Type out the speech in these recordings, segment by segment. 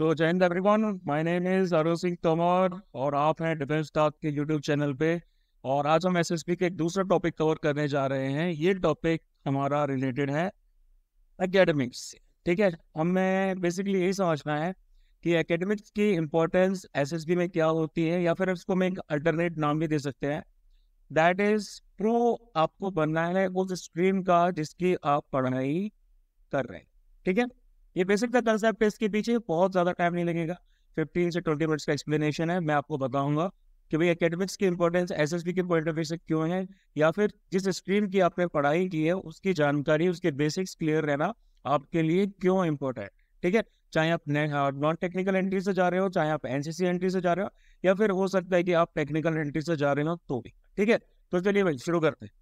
सो जयंद every everyone my name is Arun Singh Tomar और आप हैं डिफेंस स्टाफ के यूट्यूब चैनल पे और आज हम एसएसबी के एक दूसरा टॉपिक कवर करने जा रहे हैं ये टॉपिक हमारा रिलेटेड है एकेडमिक्स से ठीक है हमें बेसिकली यही समझना है कि एकेडमिक्स की इम्पोर्टेंस एसएसबी में क्या होती है या फिर उसको हम एक अल्टरनेट नाम भी दे सकते हैं दैट इज प्रो आपको बनना है उस स्ट्रीम का जिसकी आप पढ़ाई कर रहे हैं ठीक है ये बेसिक का कंसेप्ट है इसके पीछे बहुत ज़्यादा टाइम नहीं लगेगा फिफ्टीन से ट्वेंटी मिनट्स का एक्सप्लेनेशन है मैं आपको बताऊंगा कि भाई एकेडमिक्स की इंपॉर्टेंस एस एस बी के पॉइंट ऑफ व्यू से क्यों है या फिर जिस स्ट्रीम की आपने पढ़ाई की है उसकी जानकारी उसके बेसिक्स क्लियर रहना आपके लिए क्यों इम्पोर्टेंट है ठीक है चाहे आप नॉन टेक्निकल एंट्री से जा रहे हो चाहे आप एनसीसी एंट्री से जा रहे हो या फिर हो सकता है कि आप टेक्निकल एंट्री से जा रहे हो तो भी ठीक है तो चलिए भाई शुरू करते हैं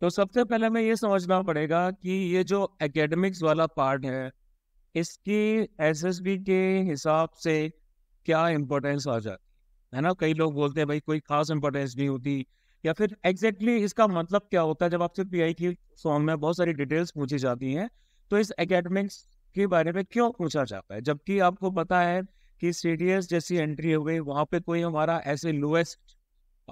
तो सबसे पहले हमें ये समझना पड़ेगा कि ये जो एकेडमिक्स वाला पार्ट है इसकी एसएसबी के हिसाब से क्या इम्पोर्टेंस आ जाती है ना कई लोग बोलते हैं भाई कोई खास इम्पोर्टेंस नहीं होती या फिर एग्जैक्टली exactly इसका मतलब क्या होता है जब आपसे पी आई की सॉन्ग में बहुत सारी डिटेल्स पूछी जाती हैं तो इस एकेडमिक्स के बारे में क्यों पूछा जाता है जबकि आपको पता है कि सी जैसी एंट्री हो गई वहाँ पे कोई हमारा ऐसे लोएस्ट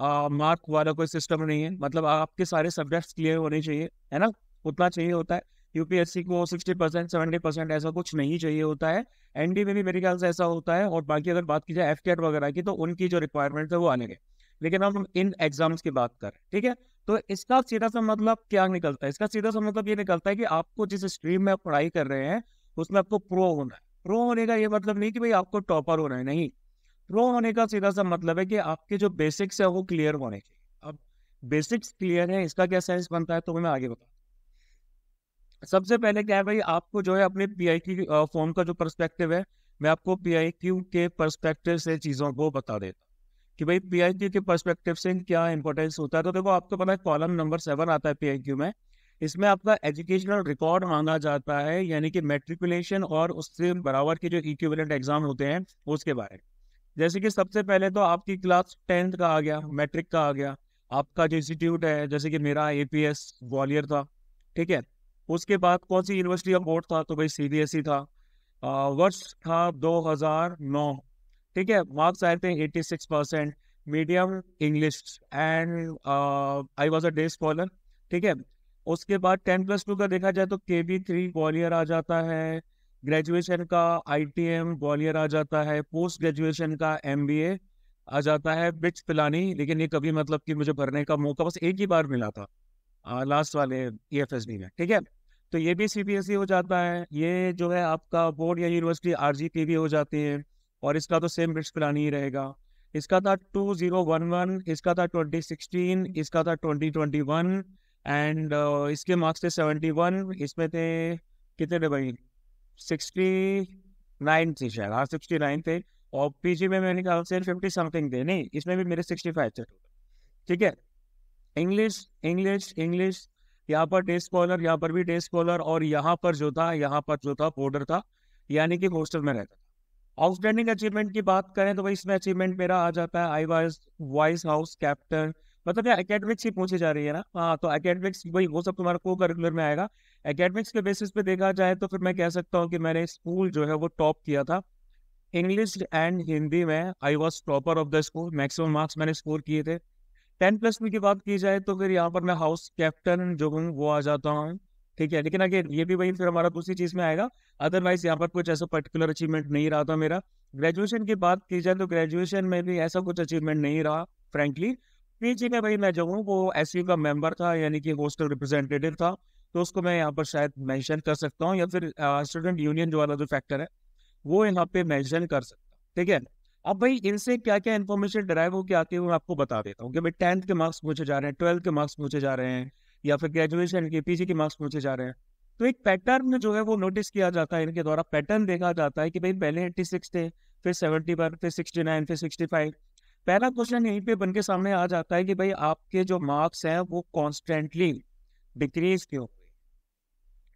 मार्क वाला कोई सिस्टम नहीं है मतलब आपके सारे सब्जेक्ट्स क्लियर होने चाहिए है ना उतना चाहिए होता है यूपीएससी को सिक्सटी परसेंट सेवेंटी परसेंट ऐसा कुछ नहीं चाहिए होता है एनडी में भी मेरे ख्याल से ऐसा होता है और बाकी अगर बात की जाए एफ वगैरह की तो उनकी जो रिक्वायरमेंट है वो आने गए लेकिन हम इन एग्जाम्स की बात करें ठीक है तो इसका सीधा सा मतलब क्या निकलता है इसका सीधा सा मतलब ये निकलता है कि आपको जिस स्ट्रीम में आप पढ़ाई कर रहे हैं उसमें आपको प्रो होना है प्रो होने का ये मतलब नहीं कि भाई आपको टॉपर होना है नहीं प्रो होने का सीधा सा मतलब है कि आपके जो बेसिक्स है वो क्लियर होने चाहिए अब बेसिक्स क्लियर है इसका क्या सेंस बनता है तो मैं आगे बता सबसे पहले क्या है भाई आपको जो है अपने पी आई की फॉर्म का जो परस्पेक्टिव है मैं आपको पी आई क्यू के परस्पेक्टिव से चीज़ों को बता देता कि भाई पी आई क्यू के परस्पेक्टिव से क्या इंपॉर्टेंस होता है तो देखो आपको पता है कॉलम नंबर सेवन आता है पी आई क्यू में इसमें आपका एजुकेशनल रिकॉर्ड मांगा जाता है यानी कि मेट्रिकुलेशन और उससे बराबर के जो इक्विवेलेंट एग्जाम होते हैं उसके बारे में जैसे कि सबसे पहले तो आपकी क्लास टेंथ का आ गया मैट्रिक का आ गया आपका जो इंस्टीट्यूट है जैसे कि मेरा ए पी एस ग्वालियर था ठीक है उसके बाद कौन सी यूनिवर्सिटी का बोर्ड था तो भाई सी बी एस ई था आ, वर्ष था दो हज़ार नौ ठीक है मार्क्स आए थे eighty six percent medium English and I was a day scholar ठीक है उसके बाद टेन प्लस टू का देखा जाए तो के बी थ्री ग्वालियर आ जाता है ग्रेजुएशन का आईटीएम ग्वालियर आ जाता है पोस्ट ग्रेजुएशन का एमबीए आ जाता है बिच पिलानी लेकिन ये कभी मतलब कि मुझे भरने का मौका बस एक ही बार मिला था आ, लास्ट वाले ई एफ एस डी में ठीक है तो ये भी सी बी एस ई हो जाता है ये जो है आपका बोर्ड या यूनिवर्सिटी आर जी भी हो जाती है और इसका तो सेम बिट्स पिलानी ही रहेगा इसका था टू जीरो वन वन इसका था ट्वेंटी सिक्सटीन इसका था ट्वेंटी ट्वेंटी वन एंड इसके मार्क्स थे सेवेंटी वन इसमें थे कितने थे भाई सिक्सटी नाइन थी शायद हाँ सिक्सटी नाइन थे और पीजी में मैंने कहा से फिफ्टी समथिंग थे नहीं इसमें भी मेरे सिक्सटी फाइव थे ठीक है इंग्लिश इंग्लिश इंग्लिश यहाँ पर डे स्कॉलर यहाँ पर भी डे स्कॉलर और यहाँ पर जो था यहाँ पर जो था बोर्डर था यानी कि हॉस्टल में रहता था आउटस्टैंडिंग अचीवमेंट की बात करें तो भाई इसमें अचीवमेंट मेरा आ जाता है I was vice house captain मतलब यार एकेडमिक्स ही पूछी जा रही है ना हाँ तो एकेडमिक्स वही वो सब तुम्हारा को करिकुलर में आएगा एकेडमिक्स के बेसिस पे देखा जाए तो फिर मैं कह सकता हूँ कि मैंने स्कूल जो है वो टॉप किया था इंग्लिश एंड हिंदी में I was topper of the school maximum marks मैंने स्कोर किए थे टेन प्लस टू की बात की जाए तो फिर यहाँ पर मैं हाउस कैप्टन जो हूँ वो आ जाता हूँ ठीक है लेकिन अगर ये भी वही फिर हमारा दूसरी चीज़ में आएगा अदरवाइज यहाँ पर कुछ ऐसा पर्टिकुलर अचीवमेंट नहीं रहा था मेरा ग्रेजुएशन की बात की जाए तो ग्रेजुएशन में भी ऐसा कुछ अचीवमेंट नहीं रहा फ्रेंकली पीजी में भाई मैं जब हूँ वो एस का मेंबर था यानी कि हॉस्टल रिप्रेजेंटेटिव था तो उसको मैं यहाँ पर शायद मेंशन कर सकता हूँ या फिर स्टूडेंट यूनियन वाला जो फैक्टर है वो यहाँ पे मेंशन कर सकता ठीक है अब भाई इनसे क्या क्या इन्फॉर्मेशन डराइव होकर आती है वो मैं आपको बता देता हूँ कि भाई टेंथ के मार्क्स पूछे जा रहे हैं ट्वेल्थ के मार्क्स पूछे जा रहे हैं या फिर ग्रेजुएशन के पीजी के मार्क्स पूछे जा रहे हैं तो एक पैटर्न में जो है वो नोटिस किया जाता है इनके द्वारा पैटर्न देखा जाता है कि भाई पहले एट्टी सिक्स थे फिर सेवेंटी पर फिर सिक्सटी नाइन फिर सिक्सटी फाइव पहला क्वेश्चन यहीं पे बन के सामने आ जाता है कि भाई आपके जो मार्क्स हैं वो कॉन्स्टेंटली डिक्रीज क्यों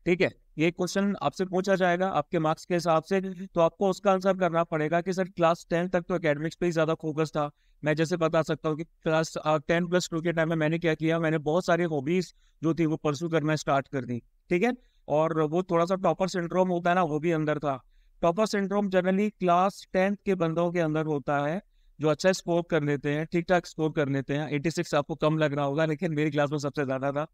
ठीक है ये क्वेश्चन आपसे पूछा जाएगा आपके मार्क्स के हिसाब से तो आपको उसका आंसर करना पड़ेगा कि सर क्लास टेन तक तो अकेडमिक्स पे ही ज़्यादा फोकस था मैं जैसे बता सकता हूँ कि क्लास टेन प्लस टू के टाइम में मैंने क्या किया मैंने बहुत सारी हॉबीज़ जो थी वो परसू करना स्टार्ट कर दी ठीक है और वो थोड़ा सा टॉपर सिंड्रोम होता है ना वो भी अंदर था topper syndrome generally class tenth के बंदों के अंदर होता है जो अच्छा स्कोर कर लेते हैं ठीक ठाक स्कोर कर लेते हैं एटी सिक्स आपको कम लग रहा होगा लेकिन मेरी क्लास में सबसे ज़्यादा था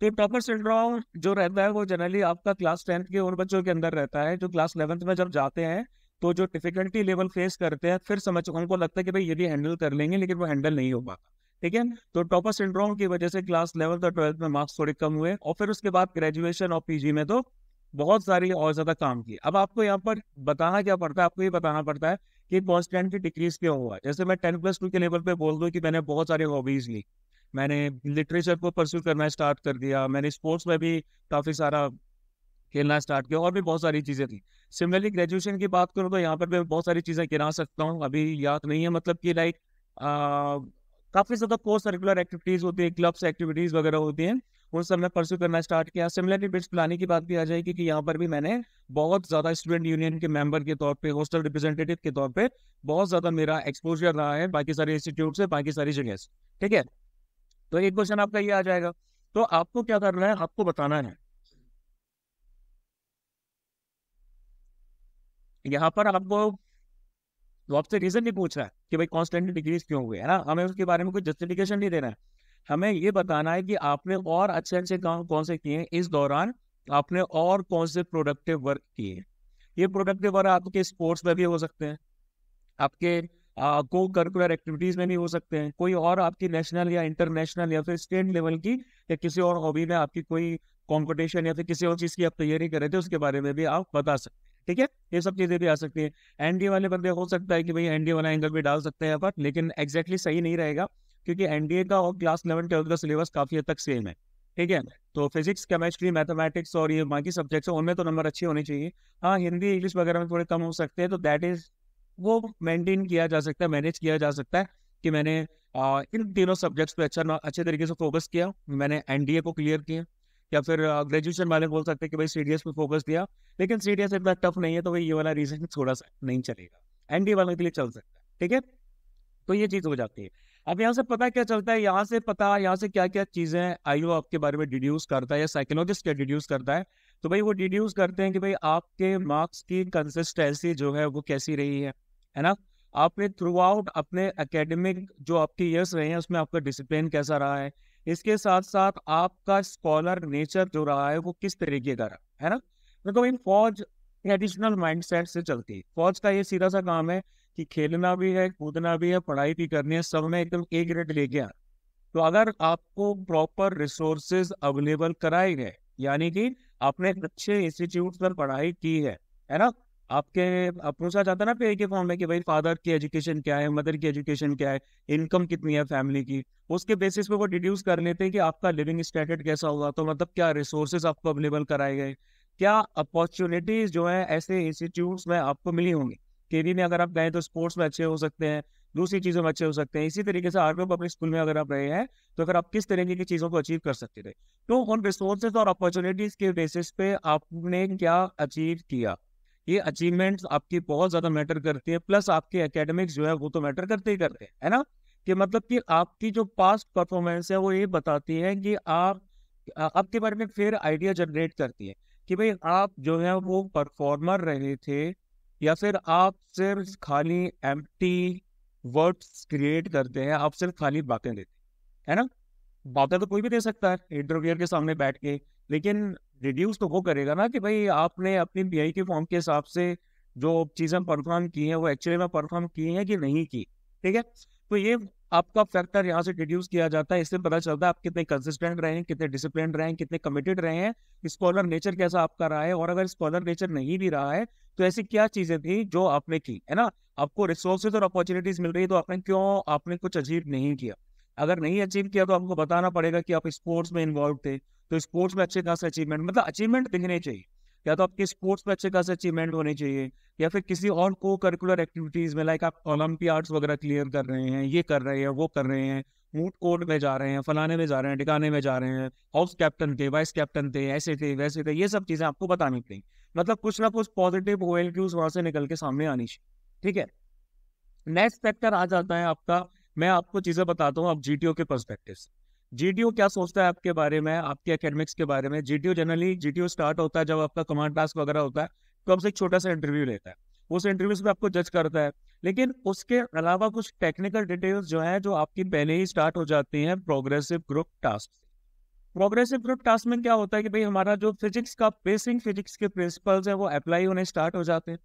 तो टॉपर सिंड्रोम जो रहता है वो जनरली आपका क्लास टेंथ के उन बच्चों के अंदर रहता है जो क्लास इलेवंथ में जब जाते हैं तो जो डिफिकल्टी लेवल फेस करते हैं फिर समझ उनको लगता है कि भाई ये भी हैंडल कर लेंगे लेकिन वो हैंडल नहीं हो पाता ठीक है तो टॉपर सिंड्रोम की वजह से क्लास इलेवंथ और ट्वेल्थ में मार्क्स थोड़े कम हुए और फिर उसके बाद ग्रेजुएशन और पीजी में तो बहुत सारी और ज्यादा काम किए अब आपको यहाँ पर बताना क्या पड़ता है आपको ये बताना पड़ता है कि की डिक्रीज क्यों हुआ जैसे मैं टेन प्लस टू के लेवल पे बोल दूँ कि मैंने बहुत सारे हॉबीज़ ली मैंने लिटरेचर को परस्यू करना स्टार्ट कर दिया मैंने स्पोर्ट्स में भी काफ़ी सारा खेलना स्टार्ट किया और भी बहुत सारी चीज़ें थी सिमिलरली ग्रेजुएशन की बात करूँ तो यहाँ पर मैं बहुत सारी चीज़ें गिना सकता हूँ अभी याद नहीं है मतलब कि लाइक काफ़ी ज़्यादा को सर्कुलर एक्टिविटीज़ होती है क्लब्स एक्टिविटीज़ वगैरह होती हैं वो सब मैं परस्यू करना स्टार्ट किया सिमिलरली बिट्स प्लाने की बात भी आ जाएगी कि यहाँ पर भी मैंने बहुत ज़्यादा स्टूडेंट यूनियन के मेंबर के तौर पे हॉस्टल रिप्रेजेंटेटिव के तौर पे बहुत ज़्यादा मेरा एक्सपोजर रहा है बाकी सारे इंस्टीट्यूट से बाकी सारी जगह से ठीक है तो एक क्वेश्चन आपका ये आ जाएगा तो आपको क्या करना है आपको बताना है यहाँ पर आपको तो आपसे रीजन नहीं पूछ रहा है कि भाई कॉन्स्टेंट डिक्रीज क्यों हुए है ना हमें उसके बारे में कोई जस्टिफिकेशन नहीं देना है हमें ये बताना है कि आपने और अच्छे अच्छे काम कौन से किए इस दौरान आपने और कौन से प्रोडक्टिव वर्क किए ये प्रोडक्टिव वर्क आपके स्पोर्ट्स में भी हो सकते हैं आपके को करिकुलर एक्टिविटीज में भी हो सकते हैं कोई और आपकी नेशनल या इंटरनेशनल या फिर स्टेट लेवल की या किसी और हॉबी में आपकी कोई कॉम्पिटिशन या फिर किसी और चीज़ की आप तैयारी कर रहे थे उसके बारे में भी आप बता सकते हैं ठीक है ये सब चीज़ें भी आ सकती है एनडीए वाले बंदे हो सकता है कि भाई एनडीए वाला एंगल भी डाल सकते हैं पर लेकिन एग्जैक्टली exactly सही नहीं रहेगा क्योंकि एनडीए का और क्लास इलेवन ट्वेल्थ का सिलेबस काफ़ी हद तक सेम है ठीक है तो फिजिक्स केमिस्ट्री मैथमेटिक्स और ये बाकी सब्जेक्ट्स उनमें तो नंबर अच्छे होने चाहिए हाँ हिंदी इंग्लिश वगैरह में थोड़े कम हो सकते हैं तो दैट इज़ वो मेंटेन किया जा सकता है मैनेज किया जा सकता है कि मैंने आ, इन तीनों सब्जेक्ट्स पे अच्छा अच्छे तरीके से फोकस किया मैंने एनडीए को क्लियर किया या फिर ग्रेजुएशन वाले बोल सकते हैं कि भाई सी पे फोकस दिया लेकिन सी इतना टफ नहीं है तो भाई ये वाला रीजन थोड़ा सा नहीं चलेगा एनडीए वालों के लिए चल सकता है ठीक है तो ये चीज़ हो जाती है अब यहाँ से पता क्या चलता है यहाँ से पता यहाँ से क्या क्या चीज़ें आईओ आपके बारे में डिड्यूस करता है या साइकोलॉजिस्ट क्या डिड्यूस करता है तो भाई वो डिड्यूस करते हैं कि भाई आपके मार्क्स की कंसिस्टेंसी जो है वो कैसी रही है है ना आपने थ्रू आउट अपने एकेडमिक जो आपके ईयर्स रहे हैं उसमें आपका डिसिप्लिन कैसा रहा है इसके साथ साथ आपका स्कॉलर नेचर जो रहा है वो किस तरीके का रहा है ना देखो भाई फौज ट्रेडिशनल माइंड से चलती है फौज का ये सीधा सा काम है कि खेलना भी है कूदना भी है पढ़ाई भी करनी है सब में एकदम ए ग्रेड ले गया तो अगर आपको प्रॉपर रिसोर्सेज अवेलेबल कराए गए यानी कि आपने अच्छे इंस्टीट्यूट पर पढ़ाई की है है ना आपके पूछा जाता है ना पे के फॉर्म में कि भाई फादर की एजुकेशन क्या है मदर की एजुकेशन क्या है इनकम कितनी है फैमिली की उसके बेसिस पे वो डिड्यूस कर लेते हैं कि आपका लिविंग स्टैंडर्ड कैसा होगा तो मतलब क्या रिसोर्सेज आपको अवेलेबल कराए गए क्या अपॉर्चुनिटीज जो है ऐसे इंस्टीट्यूट में आपको मिली होंगी केरी में अगर आप गए तो स्पोर्ट्स में अच्छे हो सकते हैं दूसरी चीज़ों में अच्छे हो सकते हैं इसी तरीके से आर्मी पब्लिक स्कूल में अगर आप रहे हैं तो अगर आप किस तरीके की चीज़ों को अचीव कर सकते थे तो उन रिसोर्सेज और अपॉर्चुनिटीज़ के बेसिस पे आपने क्या अचीव किया ये अचीवमेंट्स आपकी बहुत ज़्यादा मैटर करती है प्लस आपके एकेडमिक्स जो है वो तो मैटर करते ही करते हैं है ना कि मतलब कि आपकी जो पास्ट परफॉर्मेंस है वो ये बताती है कि आप आपके बारे में फिर आइडिया जनरेट करती है कि भाई आप जो है वो परफॉर्मर रहे थे या फिर आप सिर्फ खाली एम वर्ड्स क्रिएट करते हैं आप सिर्फ खाली बातें देते हैं है ना बातें तो कोई भी दे सकता है इंटरव्यूअर के सामने बैठ के लेकिन रिड्यूस तो वो करेगा ना कि भाई आपने अपनी पी के फॉर्म के हिसाब से जो चीज़ें परफॉर्म की हैं वो एक्चुअली में परफॉर्म की हैं कि नहीं की ठीक है तो ये आपका फैक्टर यहाँ से डिड्यूस किया जाता है इससे पता चलता है आप कितने कंसिस्टेंट रहे हैं कितने डिसिप्लिन रहे हैं कितने कमिटेड रहे हैं स्कॉलर नेचर कैसा आपका रहा है और अगर स्कॉलर नेचर नहीं भी रहा है तो ऐसी क्या चीजें थी जो आपने की है ना आपको रिसोर्सेज और अपॉर्चुनिटीज मिल रही है तो आपने क्यों आपने कुछ अचीव नहीं किया अगर नहीं अचीव किया तो आपको बताना पड़ेगा कि आप स्पोर्ट्स में इन्वॉल्व थे तो स्पोर्ट्स में अच्छे खास अचीवमेंट मतलब अचीवमेंट दिखने चाहिए या तो आपके स्पोर्ट्स में अच्छे खासे अचीवमेंट होने चाहिए या फिर किसी और को करिकुलर एक्टिविटीज में लाइक आप ओलंपियाड्स वगैरह क्लियर कर रहे हैं ये कर रहे हैं वो कर रहे हैं मूट कोर्ट में जा रहे हैं फलाने में जा रहे हैं टिकाने में जा रहे हैं हाउस कैप्टन थे वाइस कैप्टन थे ऐसे थे वैसे थे ये सब चीज़ें आपको बतानी थी मतलब कुछ ना कुछ पॉजिटिव ओ क्यूज से निकल के सामने आनी चाहिए ठीक है नेक्स्ट फैक्टर आ जाता है आपका मैं आपको चीज़ें बताता हूँ आप जी के परस्पेक्टिव से जीटीओ क्या सोचता है आपके बारे में आपके एकेडमिक्स के बारे में जीटीओ जनरली जीटीओ स्टार्ट होता है जब आपका कमांड टास्क वगैरह होता है तो आपसे एक छोटा सा इंटरव्यू लेता है उस इंटरव्यू में आपको जज करता है लेकिन उसके अलावा कुछ टेक्निकल डिटेल्स जो है जो आपकी पहले ही स्टार्ट हो जाती है progressive group task progressive group task में क्या होता है कि भाई हमारा जो फिजिक्स का बेसिक फिजिक्स के प्रिंसिपल्स है वो अप्लाई होने स्टार्ट हो जाते हैं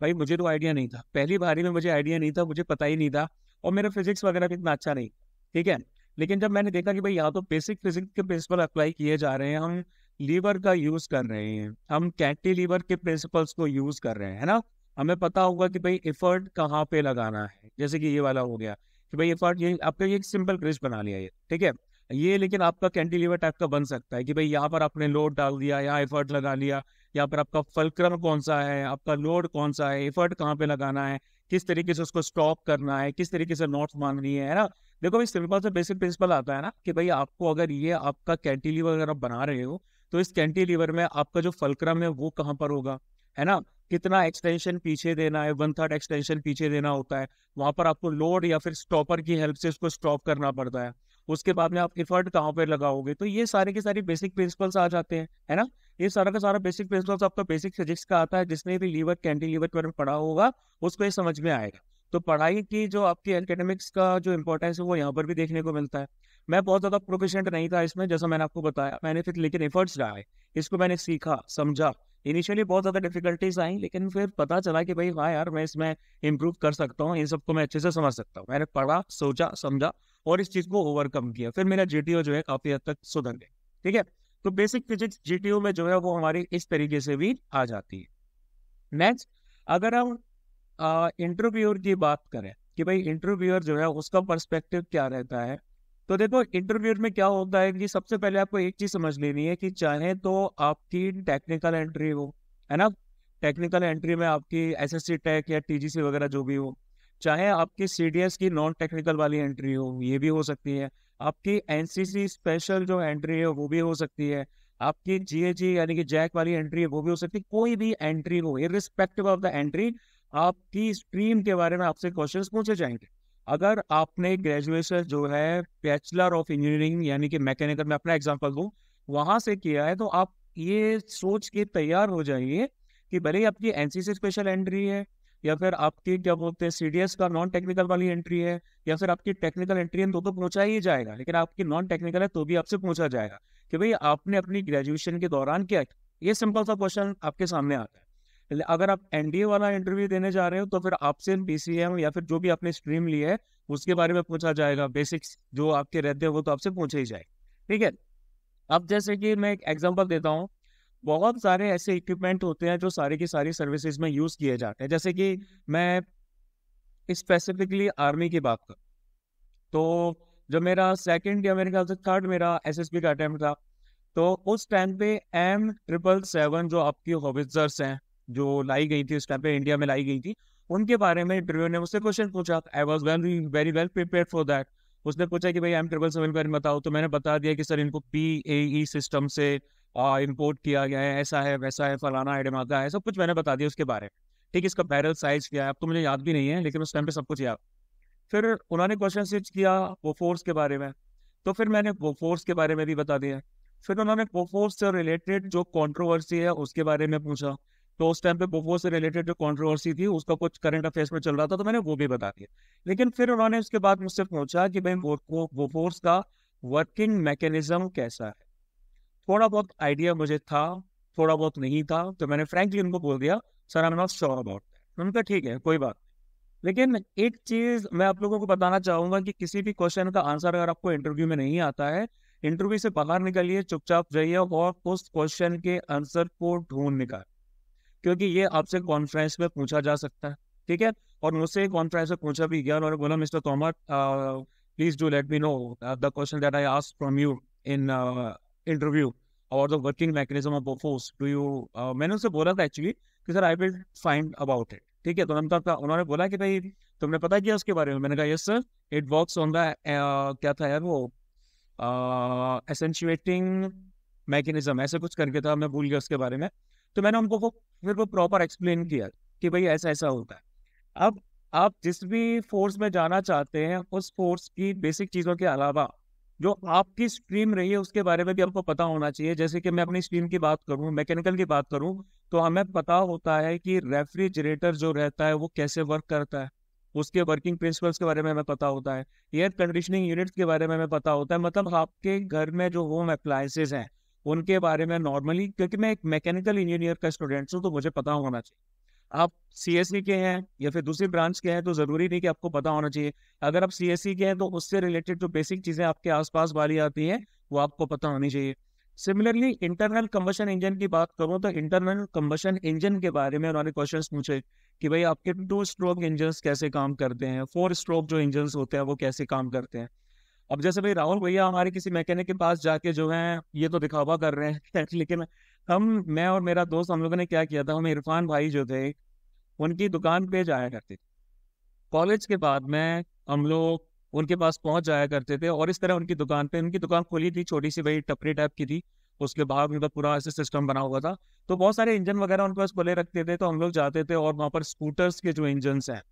भाई मुझे तो आइडिया नहीं था पहली बारी में मुझे आइडिया नहीं था मुझे पता ही नहीं था और मेरा फिजिक्स वगैरह भी इतना अच्छा नहीं ठीक है लेकिन जब मैंने देखा कि भाई यहाँ तो बेसिक फिजिक्स के प्रिंसिपल अप्लाई किए जा रहे हैं हम लीवर का यूज कर रहे हैं हम कैंटी लीवर के प्रिंसिपल्स को यूज कर रहे हैं है ना हमें पता होगा कि भाई एफर्ट कहाँ पे लगाना है जैसे कि ये वाला हो गया कि भाई एफर्ट ये आपने एक सिंपल क्रिज बना लिया ये ठीक है ये लेकिन आपका कैंटी लीवर टाइप का बन सकता है कि भाई यहाँ पर आपने लोड डाल दिया यहाँ एफर्ट लगा लिया यहाँ पर आपका फलक्रम कौन सा है आपका लोड कौन सा है एफर्ट कहाँ पे लगाना है किस तरीके से उसको स्टॉप करना है किस तरीके से नोट मांगनी है ना देखो भाई सिंपल से बेसिक प्रिंसिपल आता है ना कि भाई आपको अगर ये आपका कैंटीलीवर अगर आप बना रहे हो तो इस कैंटीलीवर में आपका जो फलक्रम है वो कहाँ पर होगा है ना कितना एक्सटेंशन पीछे देना है वन थर्ड एक्सटेंशन पीछे देना होता है वहां पर आपको लोड या फिर स्टॉपर की हेल्प से उसको स्टॉप करना पड़ता है उसके बाद में आप इफर्ट कहाँ पर लगाओगे तो ये सारे के सारे बेसिक प्रिंसिपल्स आ जाते हैं है ना ये सारा का सारा बेसिक प्रिंसिपल्स आपका बेसिक फिजिक्स का आता है जिसने भी लीवर लीवर के बारे में पढ़ा होगा उसको ये समझ में आएगा तो पढ़ाई की जो आपकी एकेडमिक्स का जो इम्पोर्टेंस है वो यहाँ पर भी देखने को मिलता है मैं बहुत ज़्यादा प्रोफिशेंट नहीं था इसमें जैसा मैंने आपको बताया मैंने फिर लेकिन एफर्ट्स डाले इसको मैंने सीखा समझा इनिशियली बहुत ज़्यादा डिफिकल्टीज आई लेकिन फिर पता चला कि भाई हाँ यार मैं इसमें इम्प्रूव कर सकता हूँ इन सबको मैं अच्छे से समझ सकता हूँ मैंने पढ़ा सोचा समझा और इस चीज़ को ओवरकम किया फिर मेरा जी जो है काफ़ी हद तक सुधर गया ठीक है तो बेसिक फिजिक्स जी में जो है वो हमारी इस तरीके से भी आ जाती है नेक्स्ट अगर हम इंटरव्यूअर की बात करें कि भाई इंटरव्यूअर जो है उसका पर्सपेक्टिव क्या रहता है तो देखो इंटरव्यूअर में क्या होता है कि सबसे पहले आपको एक चीज समझ लेनी है कि चाहे तो आपकी टेक्निकल एंट्री हो है ना टेक्निकल एंट्री में आपकी एस एस सी टेक या टी जी सी वगैरह जो भी हो चाहे आपकी सी डी एस की नॉन टेक्निकल वाली एंट्री हो ये भी हो सकती है आपकी एनसीसी स्पेशल जो एंट्री है वो भी हो सकती है आपकी जीएजी यानी कि जैक वाली एंट्री है वो भी हो सकती है कोई भी एंट्री हो इरिस्पेक्टिव ऑफ द एंट्री आपकी स्ट्रीम के बारे में आपसे क्वेश्चन पूछे जाएंगे अगर आपने ग्रेजुएशन जो है बैचलर ऑफ इंजीनियरिंग यानी कि मैकेनिकल में अपना एग्जाम्पल दूँ वहाँ से किया है तो आप ये सोच के तैयार हो जाइए कि भले ही आपकी एनसीसी स्पेशल एंट्री है या फिर आपकी क्या बोलते हैं सी का नॉन टेक्निकल वाली एंट्री है या फिर आपकी टेक्निकल एंट्री है तो तो पहुंचा ही जाएगा लेकिन आपकी नॉन टेक्निकल है तो भी आपसे पूछा जाएगा कि भाई आपने अपनी ग्रेजुएशन के दौरान क्या ये सिंपल सा क्वेश्चन आपके सामने आता है अगर आप एनडीए वाला इंटरव्यू देने जा रहे हो तो फिर आपसे पीसीएम या फिर जो भी आपने स्ट्रीम ली है उसके बारे में पूछा जाएगा बेसिक्स जो आपके रहते हैं वो तो आपसे पूछे ही जाए ठीक है अब जैसे कि मैं एक एग्जाम्पल देता हूँ बहुत सारे ऐसे इक्विपमेंट होते हैं जो सारे की सारी सर्विसेज में यूज़ किए जाते हैं जैसे कि मैं स्पेसिफिकली आर्मी की बात करूँ तो जब मेरा सेकेंड या मेरे ख्याल से थर्ड मेरा बी का अटैम्प्ट था तो उस टाइम पे एम ट्रिपल सेवन जो आपकी हॉबिजर्स हैं जो लाई गई थी उस टाइम पे इंडिया में लाई गई थी उनके बारे में इंटरव्यू ने मुझसे क्वेश्चन पूछा I was well very well prepare for that उसने पूछा कि भाई एम ट्रिपल सेवन का बताओ तो मैंने बता दिया कि सर इनको पी ए ई सिस्टम से इम्पोर्ट किया गया है ऐसा है वैसा है फलाना आइटम आता है सब कुछ मैंने बता दिया उसके बारे में ठीक है इसका बैरल साइज क्या है अब तो मुझे याद भी नहीं है लेकिन उस टाइम पे सब कुछ याद फिर उन्होंने क्वेश्चन स्विच किया वो फोर्स के बारे में तो फिर मैंने वो फोर्स के बारे में भी बता दिया फिर उन्होंने पोफोर्स से रिलेटेड जो कॉन्ट्रोवर्सी है उसके बारे में पूछा तो उस टाइम पे बोफोर्स से रिलेटेड जो कॉन्ट्रोवर्सी थी उसका कुछ करंट अफेयर्स में चल रहा था तो मैंने वो भी बता दिया लेकिन फिर उन्होंने उसके बाद मुझसे पूछा कि भाई वो, वो फोर्स का वर्किंग मैकेनिज्म कैसा है थोड़ा बहुत आइडिया मुझे था थोड़ा बहुत नहीं था तो मैंने फ्रेंकली उनको बोल दिया sir I am not sure about उनका ठीक है कोई बात लेकिन एक चीज मैं आप लोगों को बताना चाहूंगा कि किसी भी क्वेश्चन का आंसर अगर आपको इंटरव्यू में नहीं आता है इंटरव्यू से बाहर निकलिए चुपचाप जाइए और उस क्वेश्चन के आंसर को ढूंढ निकाल क्योंकि ये आपसे कॉन्फ्रेंस में पूछा जा सकता है ठीक है और मुझसे कॉन्फ्रेंस में पूछा भी गया और बोला mister Tomar please do let me know the question that I ask from you in interview about the working mechanism of Bofors do you मैंने उनसे बोला था एक्चुअली कि sir I will find about it ठीक है तो उनका उन्होंने बोला कि भाई तुमने पता किया उसके बारे में मैंने कहा yes sir it work on the क्या था यार वो एसेंशिएटिंग uh, मैकेनिज्म ऐसे कुछ करके था मैं भूल गया उसके बारे में तो मैंने उनको वो फिर वो प्रॉपर एक्सप्लेन किया कि भाई ऐसा ऐसा होता है अब आप जिस भी फोर्स में जाना चाहते हैं उस फोर्स की बेसिक चीज़ों के अलावा जो आपकी स्ट्रीम रही है उसके बारे में भी आपको पता होना चाहिए जैसे कि मैं अपनी स्ट्रीम की बात करूँ मैकेनिकल की बात करूँ तो हमें पता होता है कि रेफ्रिजरेटर जो रहता है वो कैसे वर्क करता है उसके वर्किंग प्रिंसिपल्स के बारे में हमें पता होता है एयर कंडीशनिंग यूनिट्स के बारे में हमें पता होता है मतलब आपके घर में जो होम अप्लायसेज हैं उनके बारे में नॉर्मली क्योंकि मैं एक मैकेनिकल इंजीनियर का स्टूडेंट हूँ तो मुझे पता होना चाहिए आप सी e के हैं या फिर दूसरी ब्रांच के हैं तो ज़रूरी नहीं कि आपको पता होना चाहिए अगर आप सी e के हैं तो उससे रिलेटेड जो बेसिक चीज़ें आपके आसपास वाली आती हैं वो आपको पता होनी चाहिए सिमिलरली इंटरनल कम्बशन इंजन की बात करो तो इंटरनल कम्बशन इंजन के बारे में उन्होंने क्वेश्चन पूछे कि भाई आपके टू स्ट्रोक इंजन कैसे काम करते हैं फोर स्ट्रोक जो इंजन होते हैं वो कैसे काम करते हैं अब जैसे भाई राहुल भैया हमारे किसी मैकेनिक के पास जाके जो है ये तो दिखावा कर रहे हैं लेकिन हम मैं और मेरा दोस्त हम लोगों ने क्या किया था हम इरफान भाई जो थे उनकी दुकान पे जाया करते थे कॉलेज के बाद में हम लोग उनके पास पहुंच जाया करते थे और इस तरह उनकी दुकान पे उनकी दुकान खोली थी छोटी सी भाई टपरी टाइप की थी उसके बाहर उनका पूरा ऐसे सिस्टम बना हुआ था तो बहुत सारे इंजन वगैरह उनके पास खुले रखते थे तो हम लोग जाते थे और वहाँ पर स्कूटर्स के जो इंजनस हैं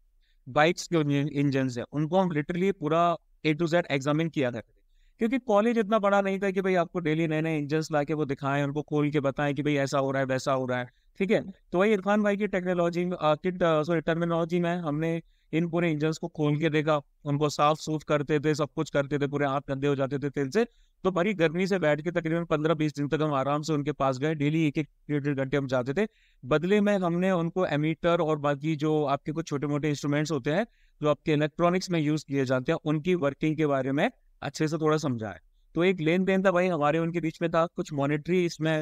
बाइक्स के इंजनस हैं उनको हम लिटरली पूरा ए टू जेड एग्जामिन किया करते क्योंकि कॉलेज इतना बड़ा नहीं था कि भाई आपको डेली नए नए इंजन्स ला के वो दिखाएं उनको खोल के बताएं कि भाई ऐसा हो रहा है वैसा हो रहा है ठीक है तो वही इरफान भाई की टेक्नोलॉजी किट सॉरी टर्मिनोलॉजी में हमने इन पूरे इंजन्स को खोल के देखा उनको साफ सूफ करते थे सब कुछ करते थे पूरे हाथ गंदे हो जाते थे तेल से तो बड़ी गर्मी से बैठ के तकरीबन पंद्रह बीस दिन तक हम आराम से उनके पास गए डेली एक एक डेढ़ डेढ़ घंटे हम जाते थे बदले में हमने उनको एमीटर और बाकी जो आपके कुछ छोटे मोटे इंस्ट्रूमेंट्स होते हैं जो आपके इलेक्ट्रॉनिक्स में यूज किए जाते हैं उनकी वर्किंग के बारे में अच्छे से थोड़ा समझाए तो एक लेन देन था भाई हमारे उनके बीच में था कुछ मॉनिटरी इसमें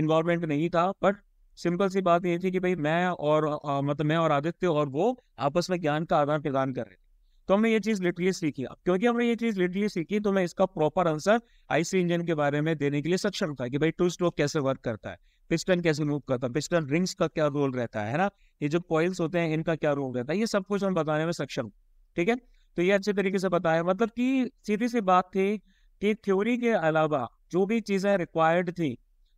इन्वॉल्वमेंट नहीं था बट सिंपल सी बात ये थी कि भाई मैं और आ, मतलब मैं और आदित्य और वो आपस में ज्ञान का आदान प्रदान कर रहे थे तो हमने ये चीज़ लिटरली सीखी क्योंकि हमने ये चीज़ लिटरली सीखी तो मैं इसका प्रॉपर आंसर आईसी इंजन के बारे में देने के लिए सक्षम था कि भाई टू स्ट्रोक कैसे वर्क करता है पिस्टन कैसे मूव करता है पिस्टन रिंग्स का क्या रोल रहता है ना ये जो कॉइल्स होते हैं इनका क्या रोल रहता है ये सब कुछ हम बताने में सक्षम ठीक है तो ये अच्छे तरीके से बताया मतलब कि सीधी सी बात थी कि थ्योरी के अलावा जो भी चीज़ें रिक्वायर्ड थी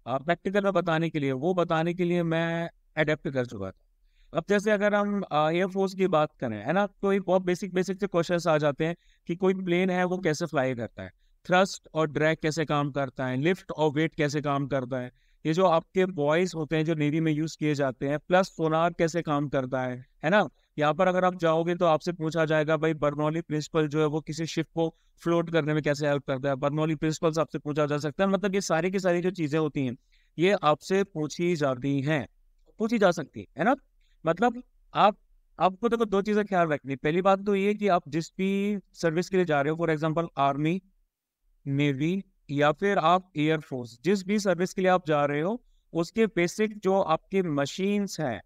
प्रैक्टिकल में बताने के लिए वो बताने के लिए मैं अडेप्ट कर चुका था अब जैसे अगर हम एयरफोर्स की बात करें है ना तो एक बहुत बेसिक बेसिक से क्वेश्चन आ जाते हैं कि कोई प्लेन है वो कैसे फ्लाई करता है थ्रस्ट और ड्रैग कैसे काम करता है लिफ्ट और वेट कैसे काम करता है ये जो आपके बॉयज होते हैं जो नेवी में यूज किए जाते हैं प्लस सोनार कैसे काम करता है है ना यहाँ पर अगर आप जाओगे तो आपसे पूछा जाएगा भाई बर्नौली प्रिंसिपल जो है वो किसी शिप को फ्लोट करने में कैसे हेल्प करता है बर्नौली प्रिंसिपल आपसे पूछा जा सकता है मतलब ये सारी की सारी जो चीजें होती हैं ये आपसे पूछी जाती हैं पूछी जा सकती है ना मतलब आप आपको देखो दो चीजें ख्याल रखनी पहली बात तो ये कि आप जिस भी सर्विस के लिए जा रहे हो फॉर एग्जाम्पल आर्मी नेवी या फिर आप एयरफोर्स जिस भी सर्विस के लिए आप जा रहे हो उसके बेसिक जो आपके मशीन्स हैं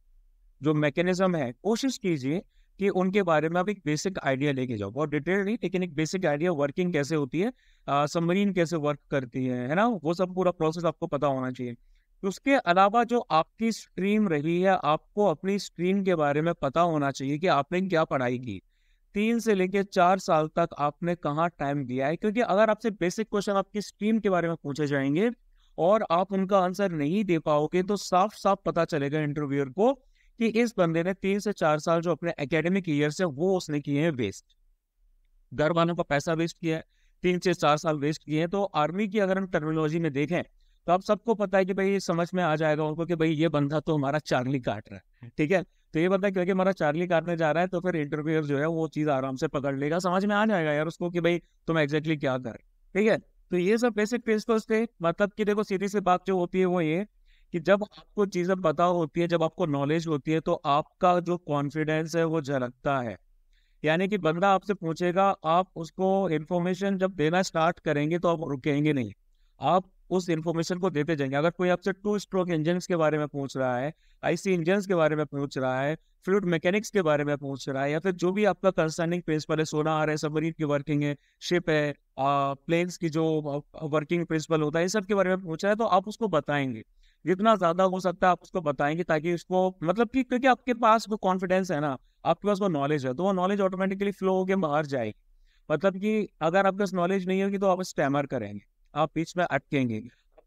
जो मैकेनिज्म है कोशिश कीजिए कि उनके बारे में आप एक बेसिक आइडिया लेके जाओ बहुत डिटेल नहीं लेकिन एक बेसिक आइडिया वर्किंग कैसे होती है सबमरीन कैसे वर्क करती है है ना वो सब पूरा प्रोसेस आपको पता होना चाहिए उसके अलावा जो आपकी स्ट्रीम रही है आपको अपनी स्ट्रीम के बारे में पता होना चाहिए कि आपने क्या पढ़ाई की तीन से लेकर चार साल तक आपने कहाँ टाइम दिया है क्योंकि अगर आपसे बेसिक क्वेश्चन आपकी स्ट्रीम के बारे में पूछे जाएंगे और आप उनका आंसर नहीं दे पाओगे तो साफ साफ पता चलेगा इंटरव्यूअर को कि इस बंदे ने तीन से चार साल जो अपने एकेडमिक ईयर है वो उसने किए हैं वेस्ट घर वालों का पैसा वेस्ट किया है तीन से चार साल वेस्ट किए हैं तो आर्मी की अगर हम टर्मिनोलॉजी में देखें तो आप सबको पता है कि भाई समझ में आ जाएगा उनको कि भाई ये बंदा तो हमारा चार्ली काट रहा है ठीक है तो ये बंदा क्योंकि हमारा चार्ली काटने जा रहा है तो फिर इंटरव्यूअर जो है वो चीज़ आराम से पकड़ लेगा समझ में आ जाएगा यार उसको कि भाई तुम एग्जैक्टली क्या कर ठीक है तो ये सब बेसिक प्रिंसिपल्स थे मतलब कि देखो सीधी सी बात जो होती है वो ये कि जब आपको चीज़ें पता होती है जब आपको नॉलेज होती है तो आपका जो कॉन्फिडेंस है वो झलकता है यानी कि बंदा आपसे पूछेगा आप उसको इन्फॉर्मेशन जब देना स्टार्ट करेंगे तो आप रुकेंगे नहीं आप उस इन्फॉर्मेशन को देते जाएंगे अगर कोई आपसे टू स्ट्रोक इंजन के बारे में पूछ रहा है आईसी इंजन के बारे में पूछ रहा है फ्लूड मैकेनिक्स के बारे में पूछ रहा है या फिर जो भी आपका कंसर्निंग प्रिंसिपल है सोना आ रहा है सबमरीन की वर्किंग है शिप है प्लेन्स की जो वर्किंग प्रिंसिपल होता है ये सब के बारे में पूछ रहा है तो आप उसको बताएंगे जितना ज्यादा हो सकता है आप उसको बताएंगे ताकि उसको मतलब कि क्योंकि आपके पास वो कॉन्फिडेंस है ना आपके पास वो नॉलेज है तो वो नॉलेज ऑटोमेटिकली फ्लो होकर बाहर जाएगी मतलब कि अगर आपके पास नॉलेज नहीं होगी तो आप स्टैमर करेंगे आप बीच में अटकेंगे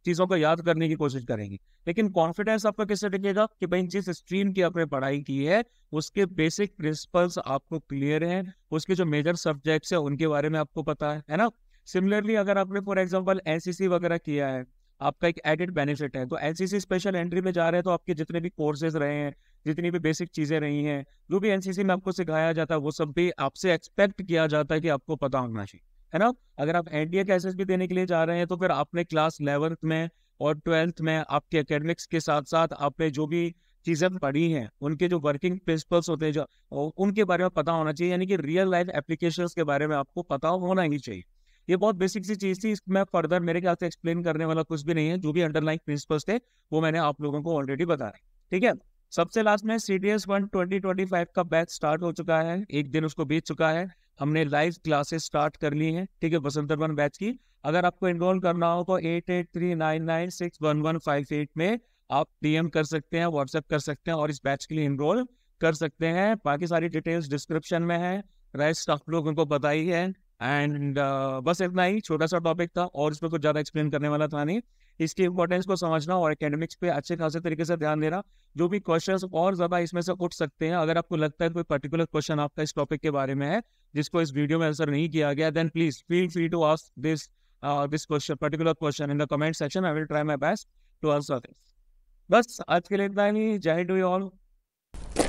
चीज़ों को याद करने की कोशिश करेंगे लेकिन कॉन्फिडेंस आपका किससे टिकेगा कि भाई जिस स्ट्रीम की आपने पढ़ाई की है उसके बेसिक प्रिंसिपल्स आपको क्लियर हैं उसके जो मेजर सब्जेक्ट्स हैं उनके बारे में आपको पता है है ना सिमिलरली अगर आपने फॉर एग्जाम्पल एन वगैरह किया है आपका एक एडिड बेनिफिट है तो एनसीसी स्पेशल एंट्री में जा रहे हैं तो आपके जितने भी कोर्सेज रहे हैं जितनी भी बेसिक चीज़ें रही हैं जो भी एनसीसी में आपको सिखाया जाता है वो सब भी आपसे एक्सपेक्ट किया जाता है कि आपको पता होना चाहिए है ना अगर आप एनडीए के एस देने के लिए जा रहे हैं तो फिर आपने क्लास इलेवंथ में और ट्वेल्थ में आपके एकेडमिक्स के साथ साथ आपने जो भी चीज़ें पढ़ी हैं उनके जो वर्किंग प्रिंसिपल्स होते हैं जो उनके बारे में पता होना चाहिए यानी कि रियल लाइफ एप्लीकेशन के बारे में आपको पता होना ही चाहिए ये बहुत बेसिक सी चीज थी मैं फर्दर मेरे ख्याल से एक्सप्लेन करने वाला कुछ भी नहीं है जो भी अंडरलाइन प्रिंसिपल्स थे वो मैंने आप लोगों को ऑलरेडी बताया ठीक है सबसे लास्ट में C D S one twenty twenty five का बैच स्टार्ट हो चुका है एक दिन उसको बीत चुका है हमने लाइव क्लासेस स्टार्ट कर ली है ठीक है बसंत वन बैच की अगर आपको इनरोल करना हो तो eight eight three nine nine six one one five eight में आप डीएम कर सकते हैं व्हाट्सएप कर सकते हैं और इस बैच के लिए इनरोल कर सकते हैं बाकी सारी डिटेल्स डिस्क्रिप्शन में है राइट स्टाफ लोग उनको बताई है एंड uh, बस इतना ही छोटा सा टॉपिक था और इसमें कुछ ज़्यादा एक्सप्लेन करने वाला था नहीं इसकी इंपॉर्टेंस को समझना और एकेडमिक्स पे अच्छे खासे तरीके से ध्यान देना जो भी क्वेश्चंस और ज़्यादा इसमें से उठ सकते हैं अगर आपको लगता है कोई पर्टिकुलर क्वेश्चन आपका इस टॉपिक के बारे में है जिसको इस वीडियो में आंसर नहीं किया गया then please feel free to ask this this question particular question in the comment section I will try my best to answer this बस आज के लिए इतना ही जय डू ऑल